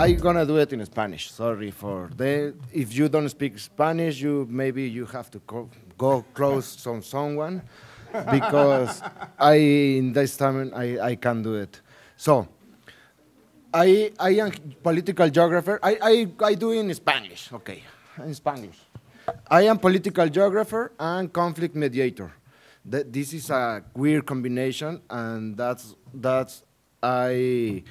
I'm gonna do it in Spanish. Sorry for that. If you don't speak Spanish, you maybe you have to co- go close to some, someone because I in this time I, I can do it. So I I am political geographer. I, I, I do in Spanish. Okay, in Spanish. I am political geographer and conflict mediator. Th- this is a weird combination, and that's that's I.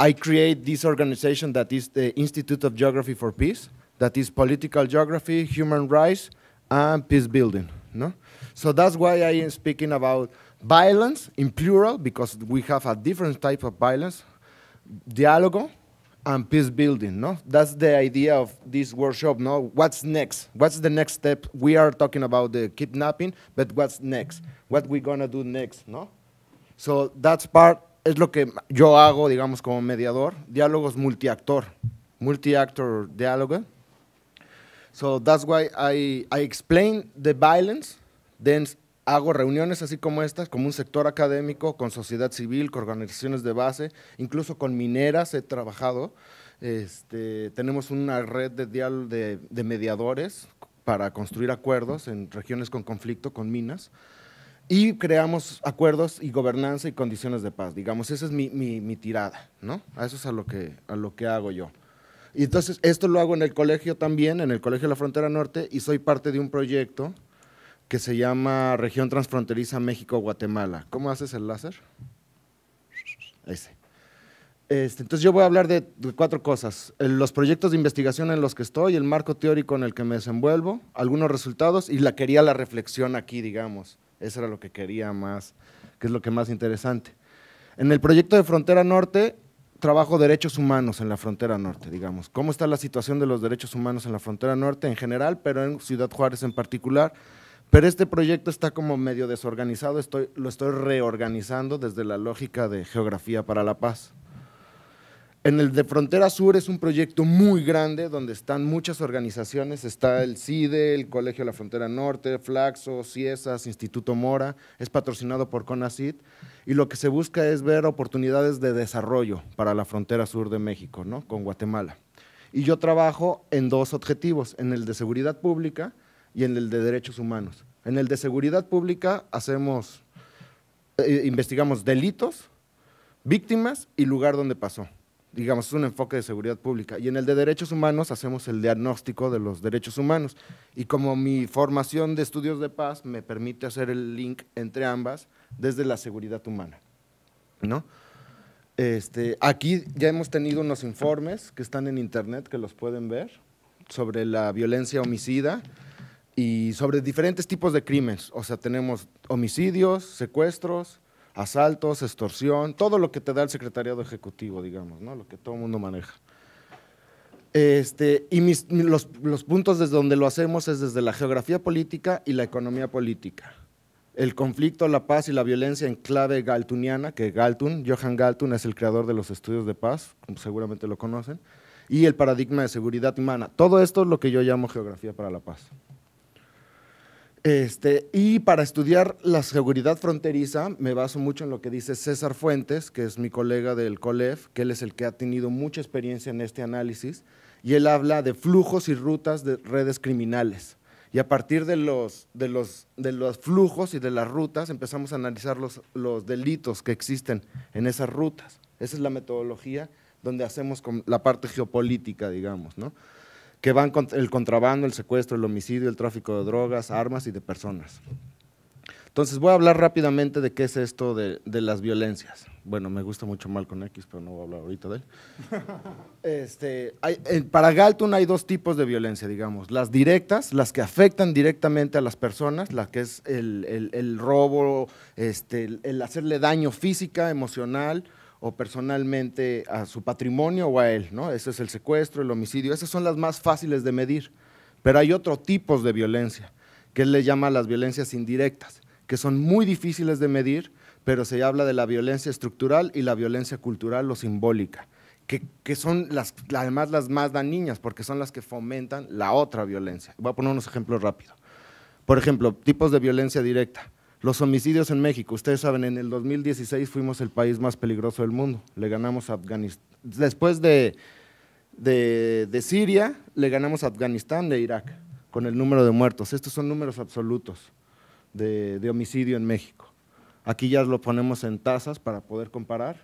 I create this organization that is the Institute of Geography for Peace, that is political geography, human rights, and peace building. No? So that's why I am speaking about violence in plural, because we have a different type of violence, dialogue, and peace building. No? That's the idea of this workshop. No? What's next? What's the next step? We are talking about the kidnapping, but what's next? What we gonna do next? No? So that's part es lo que yo hago, digamos, como mediador, diálogos multiactor, multiactor multi dialogue. So that's why I, I explain the violence, then hago reuniones así como estas, como un sector académico, con sociedad civil, con organizaciones de base, incluso con mineras he trabajado. Este, tenemos una red de, de, de mediadores para construir acuerdos en regiones con conflicto, con minas y creamos acuerdos y gobernanza y condiciones de paz. Digamos, esa es mi, mi, tirada, ¿no? A eso es a lo, que, a lo que hago yo. Y entonces, esto lo hago en el colegio también, en el Colegio de la Frontera Norte, y soy parte de un proyecto que se llama Región Transfronteriza México-Guatemala. ¿Cómo haces el láser? Ese. Este, entonces yo voy a hablar de, de, cuatro cosas. Los proyectos de investigación en los que estoy, el marco teórico en el que me desenvuelvo, algunos resultados y la quería la reflexión aquí, digamos. Eso era lo que quería más, que es lo que más interesante. En el proyecto de Frontera Norte, trabajo derechos humanos en la frontera norte, digamos. ¿Cómo está la situación de los derechos humanos en la frontera norte en general, pero en Ciudad Juárez en particular? Pero este proyecto está como medio desorganizado, lo estoy reorganizando desde la lógica de geografía para la paz. En el de Frontera Sur es un proyecto muy grande donde están muchas organizaciones, está el CIDE, el Colegio de la Frontera Norte, Flaxo, Ciesas, Instituto Mora, es patrocinado por Conasit y lo que se busca es ver oportunidades de desarrollo para la frontera sur de México, ¿no? con Guatemala. Y yo trabajo en dos objetivos, en el de seguridad pública y en el de derechos humanos. En el de seguridad pública hacemos, eh, investigamos delitos, víctimas y lugar donde pasó digamos, es un enfoque de seguridad pública. Y en el de derechos humanos hacemos el diagnóstico de los derechos humanos. Y como mi formación de estudios de paz me permite hacer el link entre ambas desde la seguridad humana. ¿no? Este, aquí ya hemos tenido unos informes que están en internet, que los pueden ver, sobre la violencia homicida y sobre diferentes tipos de crímenes. O sea, tenemos homicidios, secuestros, asaltos, extorsión, todo lo que te da el secretariado ejecutivo, digamos, ¿no? Lo que todo el mundo maneja. Este, y los, puntos desde donde lo hacemos es desde la geografía política y la economía política. El conflicto, la paz y la violencia en clave galtuniana, que Galtun, Johan Galtun es el creador de los estudios de paz, seguramente lo conocen, y el paradigma de seguridad humana. Todo esto es lo que yo llamo geografía para la paz. Este, y para estudiar la seguridad fronteriza, me baso mucho en lo que dice César Fuentes, que es mi colega del COLEF, que él es el que ha tenido mucha experiencia en este análisis, y él habla de flujos y rutas de redes criminales. Y a partir de los, flujos y de las rutas empezamos a analizar los, los delitos que existen en esas rutas. Esa es la metodología donde hacemos la parte geopolítica, digamos, ¿no? que van con el contrabando, el secuestro, el homicidio, el tráfico de drogas, armas y de personas. Entonces voy a hablar rápidamente de qué es esto de, las violencias. Bueno, me gusta mucho mal con X, pero no voy a hablar ahorita de él. Este, para Galton hay dos tipos de violencia, digamos. Las directas, las que afectan directamente a las personas, la que es el, robo, este, el, hacerle daño física, emocional, o personalmente a su patrimonio o a él, ¿no? Ese es el secuestro, el homicidio, esas son las más fáciles de medir. Pero hay otros tipos de violencia, que él le llama las violencias indirectas, que son muy difíciles de medir, pero se habla de la violencia estructural y la violencia cultural o simbólica, que, son las, además las más dañinas, porque son las que fomentan la otra violencia. Voy a poner unos ejemplos rápidos, Por ejemplo, tipos de violencia directa los homicidios en México, ustedes saben, en el 2016 fuimos el país más peligroso del mundo, le ganamos a Afganistán. Después de, de, Siria, le ganamos a Afganistán de Irak, con el número de muertos. Estos son números absolutos de, homicidio en México. Aquí ya lo ponemos en tasas para poder comparar,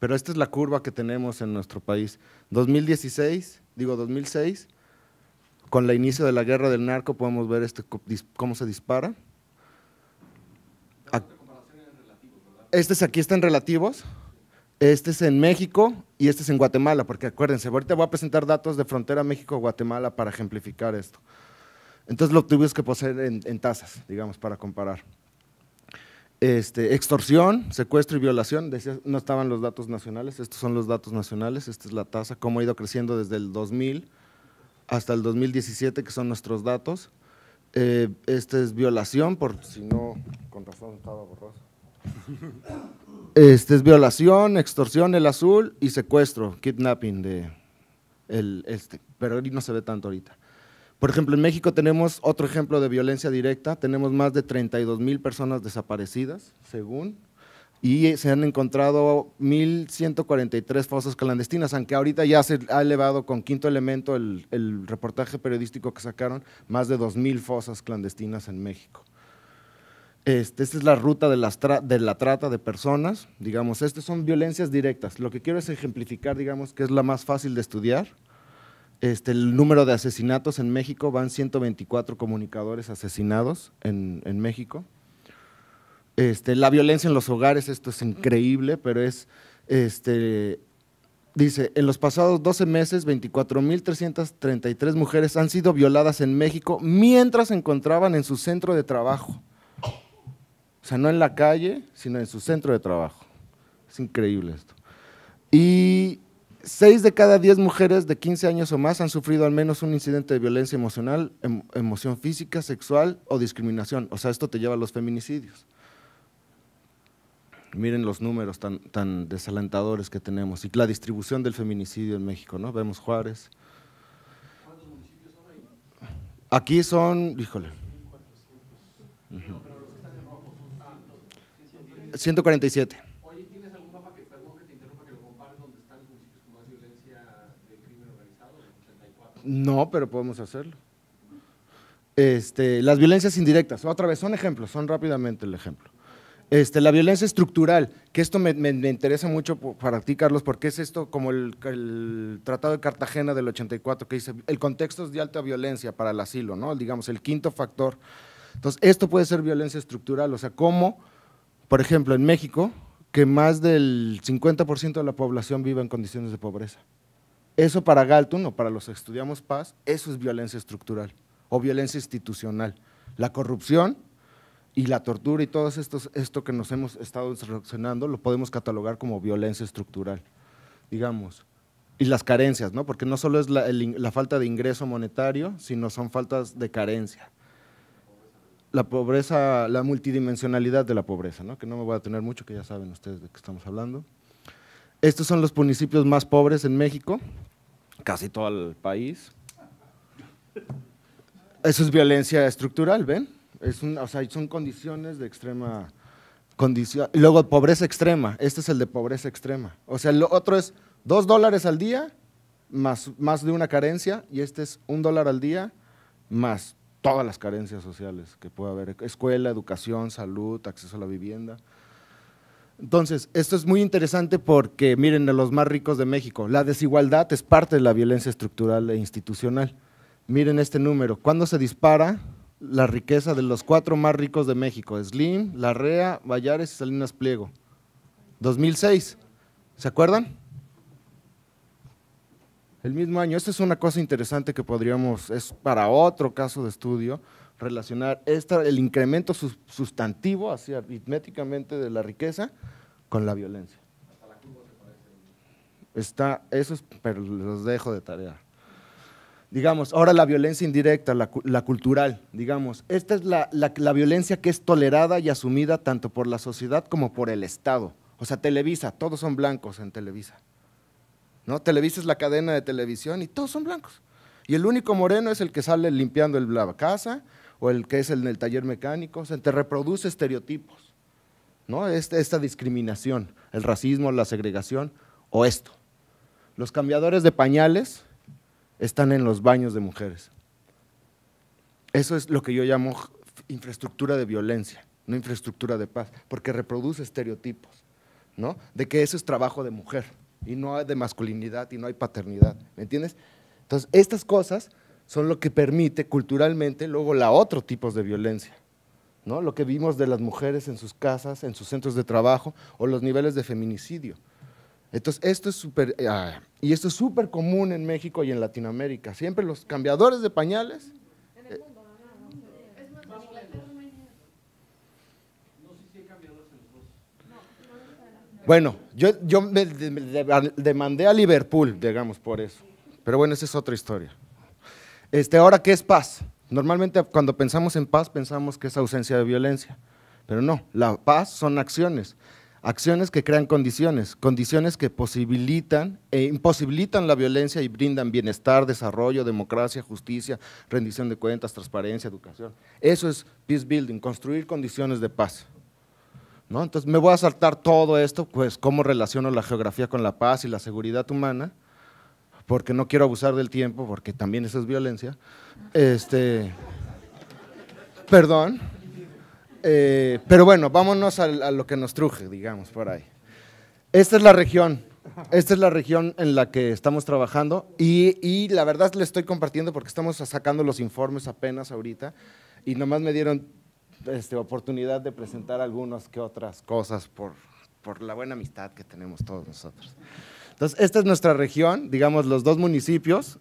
pero esta es la curva que tenemos en nuestro país. 2016, digo 2006, con el inicio de la guerra del narco podemos ver este, cómo se dispara estos aquí están relativos, este es en México y este es en Guatemala, porque acuérdense, ahorita voy a presentar datos de frontera México-Guatemala para ejemplificar esto. Entonces lo tuvimos que poseer en, tasas, digamos, para comparar. Este, extorsión, secuestro y violación, no estaban los datos nacionales, estos son los datos nacionales, esta es la tasa, cómo ha ido creciendo desde el 2000 hasta el 2017, que son nuestros datos. Este es violación, por si no, con razón estaba borroso. Este es violación, extorsión, el azul y secuestro, kidnapping de el este, pero no se ve tanto ahorita. Por ejemplo, en México tenemos otro ejemplo de violencia directa, tenemos más de 32 mil personas desaparecidas, según, y se han encontrado 1.143 fosas clandestinas, aunque ahorita ya se ha elevado con quinto elemento el, el reportaje periodístico que sacaron, más de 2.000 fosas clandestinas en México. Este, esta es la ruta de, la trata de personas, digamos, estas son violencias directas. Lo que quiero es ejemplificar, digamos, que es la más fácil de estudiar. Este, el número de asesinatos en México, van 124 comunicadores asesinados en, México. Este, la violencia en los hogares, esto es increíble, pero es, dice, en los pasados 12 meses, 24.333 mujeres han sido violadas en México mientras se encontraban en su centro de trabajo. O sea, no en la calle, sino en su centro de trabajo. Es increíble esto. Y 6 de cada 10 mujeres de 15 años o más han sufrido al menos un incidente de violencia emocional, em, emoción física, sexual o discriminación. O sea, esto te lleva a los feminicidios. Miren los números tan, desalentadores que tenemos y la distribución del feminicidio en México, ¿no? Vemos Juárez. Aquí son, híjole. 147. No, pero podemos hacerlo. Este, las violencias indirectas, otra vez, son ejemplos, son rápidamente el ejemplo. Este, la violencia estructural, que esto me, me, interesa mucho para ti, Carlos, porque es esto como el, el, Tratado de Cartagena del 84, que dice, el contexto es de alta violencia para el asilo, ¿no? digamos, el quinto factor. Entonces, esto puede ser violencia estructural, o sea, cómo por ejemplo, en México, que más del 50% de la población vive en condiciones de pobreza. Eso para Galtun o para los que estudiamos paz, eso es violencia estructural o violencia institucional. La corrupción y la tortura y todo esto que nos hemos estado relacionando, lo podemos catalogar como violencia estructural, digamos. Y las carencias, ¿no? Porque no solo es la falta de ingreso monetario, sino son faltas de carencia la pobreza, la multidimensionalidad de la pobreza, ¿no? que no me voy a tener mucho, que ya saben ustedes de qué estamos hablando. Estos son los municipios más pobres en México, casi todo el país. Eso es violencia estructural, ¿ven? Es o sea, son condiciones de extrema condición. luego pobreza extrema, este es el de pobreza extrema. O sea, lo otro es dos dólares al día más, más de una carencia y este es un dólar al día más todas las carencias sociales que puede haber, escuela, educación, salud, acceso a la vivienda. Entonces, esto es muy interesante porque, miren, de los más ricos de México, la desigualdad es parte de la violencia estructural e institucional. Miren este número, ¿cuándo se dispara la riqueza de los cuatro más ricos de México? Slim, Larrea, Vallares y Salinas Pliego. 2006, ¿se acuerdan? El mismo año. Esta es una cosa interesante que podríamos, es para otro caso de estudio, relacionar esta, el incremento sustantivo, así aritméticamente, de la riqueza con la violencia. Está, eso es, pero los dejo de tarea. Digamos, ahora la violencia indirecta, la, cultural, digamos, esta es la violencia que es tolerada y asumida tanto por la sociedad como por el Estado. O sea, Televisa, todos son blancos en Televisa ¿no? Televisa es la cadena de televisión y todos son blancos. Y el único moreno es el que sale limpiando la casa o el que es el, el taller mecánico. se te reproduce estereotipos, ¿no? Este, esta discriminación, el racismo, la segregación o esto. Los cambiadores de pañales están en los baños de mujeres. Eso es lo que yo llamo infraestructura de violencia, no infraestructura de paz, porque reproduce estereotipos, ¿no? De que eso es trabajo de mujer y no hay de masculinidad y no hay paternidad, ¿me entiendes? Entonces, estas cosas son lo que permite culturalmente luego la otro tipos de violencia, ¿no? Lo que vimos de las mujeres en sus casas, en sus centros de trabajo o los niveles de feminicidio. Entonces, esto es súper, ah, y esto es súper común en México y en Latinoamérica. Siempre los cambiadores de pañales Bueno, yo, yo me demandé a Liverpool, digamos, por eso. Pero bueno, esa es otra historia. Este, ahora, ¿qué es paz? Normalmente cuando pensamos en paz pensamos que es ausencia de violencia, pero no, la paz son acciones, acciones que crean condiciones, condiciones que posibilitan e imposibilitan la violencia y brindan bienestar, desarrollo, democracia, justicia, rendición de cuentas, transparencia, educación. Eso es peace building, construir condiciones de paz. Entonces, me voy a saltar todo esto, pues cómo relaciono la geografía con la paz y la seguridad humana, porque no quiero abusar del tiempo, porque también eso es violencia. Este, perdón. Eh, pero bueno, vámonos a, lo que nos truje, digamos, por ahí. Esta es la región, esta es la región en la que estamos trabajando y, la verdad le estoy compartiendo porque estamos sacando los informes apenas ahorita y nomás me dieron este, oportunidad de presentar algunas que otras cosas por, la buena amistad que tenemos todos nosotros. Entonces, esta es nuestra región, digamos, los dos municipios.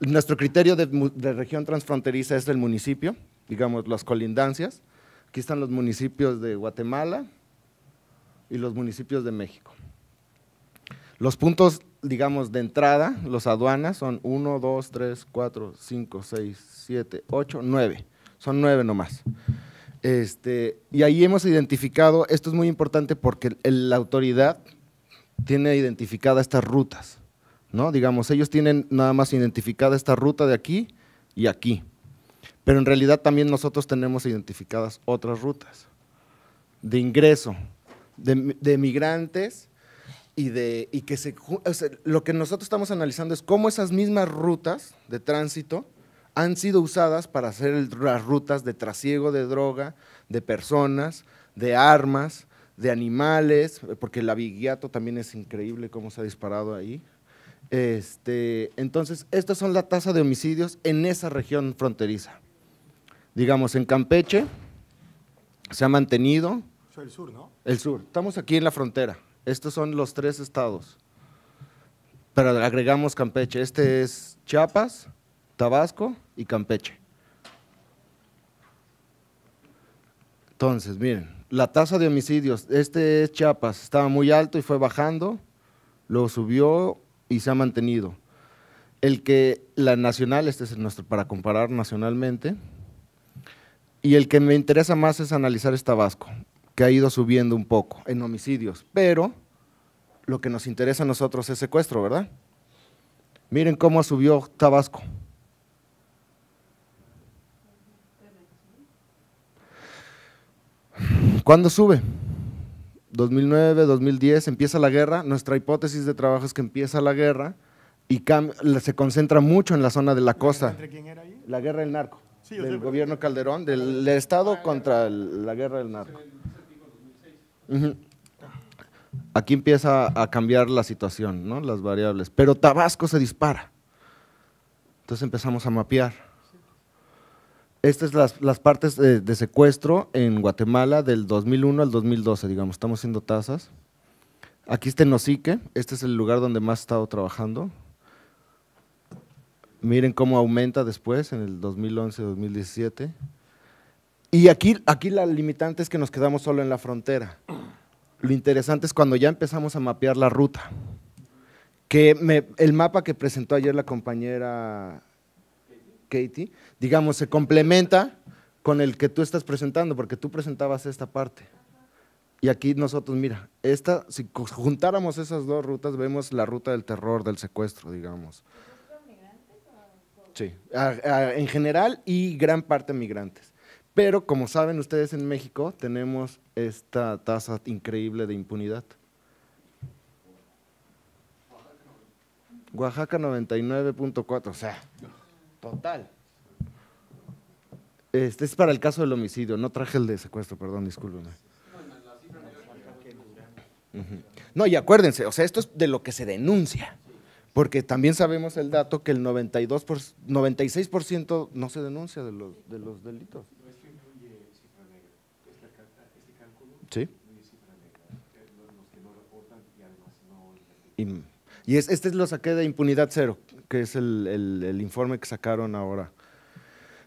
Nuestro criterio de, de región transfronteriza es el municipio, digamos, las colindancias. Aquí están los municipios de Guatemala y los municipios de México. Los puntos, digamos, de entrada, los aduanas, son 1, 2, 3, 4, 5, 6, 7, 8, 9. Son 9 nomás. Este, y ahí hemos identificado, esto es muy importante porque la autoridad tiene identificadas estas rutas, ¿no? Digamos, ellos tienen nada más identificada esta ruta de aquí y aquí, pero en realidad también nosotros tenemos identificadas otras rutas de ingreso, de, migrantes y, de, y que se, lo que nosotros estamos analizando es cómo esas mismas rutas de tránsito han sido usadas para hacer las rutas de trasiego de droga, de personas, de armas, de animales, porque el aviguiato también es increíble cómo se ha disparado ahí. Este, entonces, estas son la tasa de homicidios en esa región fronteriza. Digamos, en Campeche se ha mantenido. El sur, ¿no? El sur. Estamos aquí en la frontera. Estos son los tres estados. Pero agregamos Campeche. Este es Chiapas, Tabasco y Campeche. Entonces, miren, la tasa de homicidios, este es Chiapas, estaba muy alto y fue bajando, lo subió y se ha mantenido. El que la nacional, este es nuestro para comparar nacionalmente, y el que me interesa más es analizar es Tabasco, que ha ido subiendo un poco en homicidios, pero lo que nos interesa a nosotros es secuestro, ¿verdad? Miren cómo subió Tabasco. ¿Cuándo sube? 2009, 2010, empieza la guerra. Nuestra hipótesis de trabajo es que empieza la guerra y se concentra mucho en la zona de la costa. ¿Entre quién era ahí? La guerra del narco. del gobierno Calderón, del, ah, Estado ah, contra la guerra del narco. Aquí empieza a cambiar la situación, ¿no? las variables. Pero Tabasco se dispara. Entonces empezamos a mapear estas es las, partes de, secuestro en Guatemala del 2001 al 2012, digamos, estamos haciendo tasas. Aquí está Nosique, este es el lugar donde más he estado trabajando. Miren cómo aumenta después, en el 2011-2017. Y aquí, aquí la limitante es que nos quedamos solo en la frontera. Lo interesante es cuando ya empezamos a mapear la ruta. Que el mapa que presentó ayer la compañera Katie, digamos, se complementa con el que tú estás presentando, porque tú presentabas esta parte. Y aquí nosotros, mira, esta, si juntáramos esas dos rutas, vemos la ruta del terror, del secuestro, digamos. Sí, en general y gran parte migrantes. Pero como saben ustedes en México tenemos esta tasa increíble de impunidad. Oaxaca 99.4, o sea, Total. Este es para el caso del homicidio, no traje el de secuestro, perdón, discúlpeme. No, y acuérdense, o sea, esto es de lo que se denuncia, porque también sabemos el dato que el 92 por, 96% no se denuncia de los, de los delitos. Sí. Y, además no… y este lo saqué de impunidad cero, que es el, informe que sacaron ahora.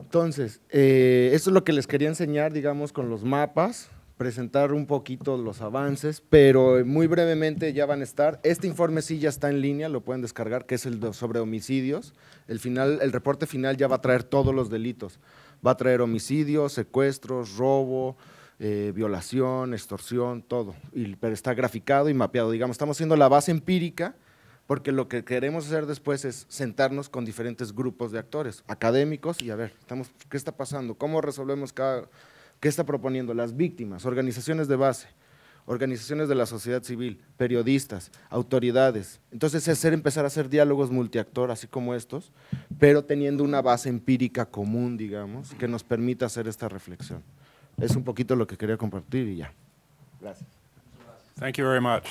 Entonces, eh, eso es lo que les quería enseñar, digamos, con los mapas, presentar un poquito los avances, pero muy brevemente ya van a estar. Este informe sí ya está en línea, lo pueden descargar, que es el sobre homicidios. El, final, el reporte final ya va a traer todos los delitos. Va a traer homicidios, secuestros, robo, eh, violación, extorsión, todo. pero está graficado y mapeado. Digamos, estamos haciendo la base empírica porque lo que queremos hacer después es sentarnos con diferentes grupos de actores, académicos, y a ver, estamos, ¿qué está pasando? ¿Cómo resolvemos cada, qué está proponiendo las víctimas, organizaciones de base? organizaciones de la sociedad civil, periodistas, autoridades. Entonces, hacer, empezar a hacer diálogos multiactor, así como estos, pero teniendo una base empírica común, digamos, que nos permita hacer esta reflexión. Es un poquito lo que quería compartir y ya. Gracias. Thank you very much.